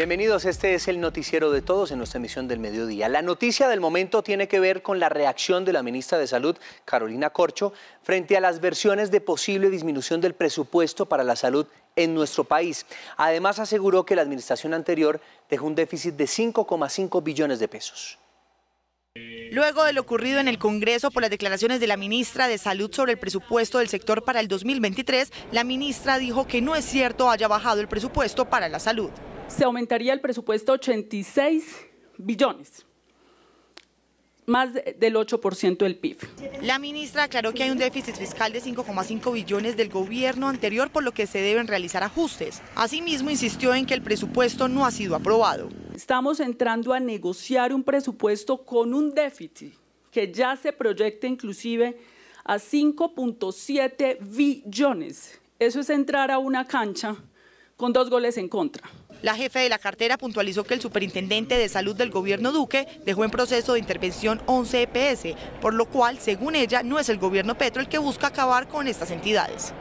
Bienvenidos, este es el noticiero de todos en nuestra emisión del mediodía. La noticia del momento tiene que ver con la reacción de la ministra de Salud, Carolina Corcho, frente a las versiones de posible disminución del presupuesto para la salud en nuestro país. Además, aseguró que la administración anterior dejó un déficit de 5,5 billones de pesos. Luego de lo ocurrido en el Congreso por las declaraciones de la ministra de Salud sobre el presupuesto del sector para el 2023, la ministra dijo que no es cierto haya bajado el presupuesto para la salud. Se aumentaría el presupuesto 86 billones más del 8% del PIB. La ministra aclaró que hay un déficit fiscal de 5,5 billones del gobierno anterior por lo que se deben realizar ajustes. Asimismo, insistió en que el presupuesto no ha sido aprobado estamos entrando a negociar un presupuesto con un déficit que ya se proyecta inclusive a 5.7 billones. Eso es entrar a una cancha con dos goles en contra. La jefe de la cartera puntualizó que el superintendente de salud del gobierno Duque dejó en proceso de intervención 11 EPS, por lo cual, según ella, no es el gobierno Petro el que busca acabar con estas entidades.